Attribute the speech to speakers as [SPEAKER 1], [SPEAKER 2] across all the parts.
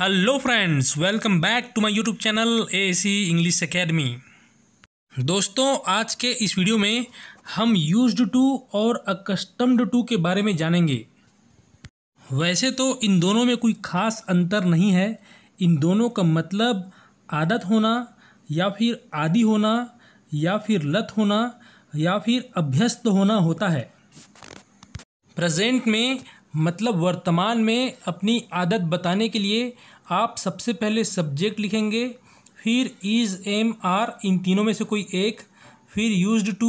[SPEAKER 1] hello friends welcome back to my YouTube channel A C English academy दोस्तों आज के इस वीडियो में हम यूज्ड टू और अकस्टम्ड टू के बारे में जानेंगे वैसे तो इन दोनों में कोई खास अंतर नहीं है इन दोनों का मतलब आदत होना या फिर आदि होना या फिर लत होना या फिर अभ्यस्त होना होता है प्रजेंट में मतलब वर्तमान में अपनी आदत बताने के लिए आप सबसे पहले सब्जेक्ट लिखेंगे फिर इज़ एम आर इन तीनों में से कोई एक फिर यूज्ड टू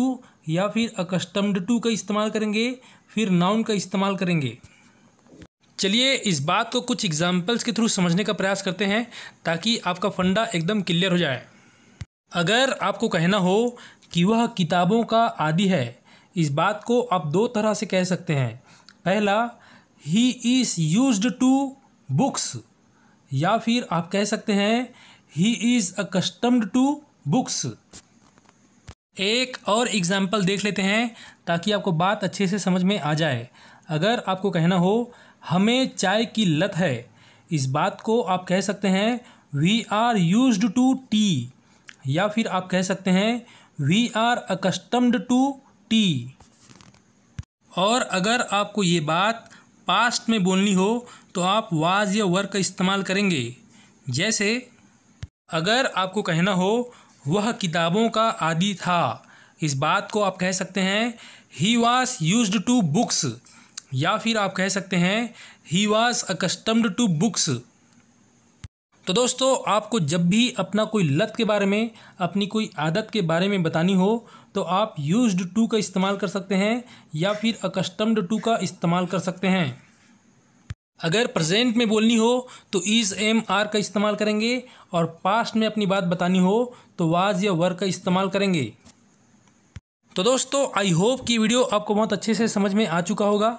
[SPEAKER 1] या फिर अकस्टम्ड टू का इस्तेमाल करेंगे फिर नाउन का इस्तेमाल करेंगे चलिए इस बात को कुछ एग्जाम्पल्स के थ्रू समझने का प्रयास करते हैं ताकि आपका फंडा एकदम क्लियर हो जाए अगर आपको कहना हो कि वह किताबों का आदि है इस बात को आप दो तरह से कह सकते हैं पहला he is use to books या फिर आप कह सकते हैं he is accustomed to books एक और एग्जाम्पल देख लेते हैं ताकि आपको बात अच्छे से समझ में आ जाए अगर आपको कहना हो हमें चाय की लत है इस बात को आप कह सकते हैं we are use to tea या फिर आप कह सकते हैं we are accustomed to tea और अगर आपको ये बात पास्ट में बोलनी हो तो आप वाज या वर का इस्तेमाल करेंगे जैसे अगर आपको कहना हो वह किताबों का आदि था इस बात को आप कह सकते हैं he was use to books या फिर आप कह सकते हैं he was accustomed to books तो दोस्तों आपको जब भी अपना कोई लत के बारे में अपनी कोई आदत के बारे में बतानी हो तो आप यूज्ड टू का इस्तेमाल कर सकते हैं या फिर अकस्टम्ड टू का इस्तेमाल कर सकते हैं अगर प्रेजेंट में बोलनी हो तो इज़ एम आर का इस्तेमाल करेंगे और पास्ट में अपनी बात बतानी हो तो वाज या वर का इस्तेमाल करेंगे तो दोस्तों आई होप कि वीडियो आपको बहुत अच्छे से समझ में आ चुका होगा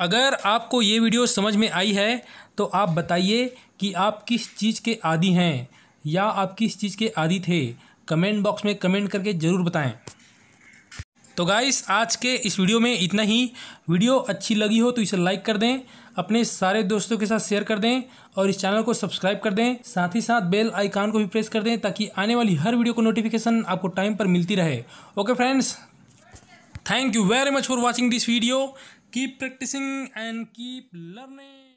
[SPEAKER 1] अगर आपको ये वीडियो समझ में आई है तो आप बताइए कि आप किस चीज़ के आदि हैं या आप किस चीज़ के आदि थे कमेंट बॉक्स में कमेंट करके ज़रूर बताएं तो गाइस आज के इस वीडियो में इतना ही वीडियो अच्छी लगी हो तो इसे लाइक कर दें अपने सारे दोस्तों के साथ शेयर कर दें और इस चैनल को सब्सक्राइब कर दें साथ ही साथ बेल आइकान को भी प्रेस कर दें ताकि आने वाली हर वीडियो को नोटिफिकेशन आपको टाइम पर मिलती रहे okay friends thank you very much for watching this video keep practicing and keep learning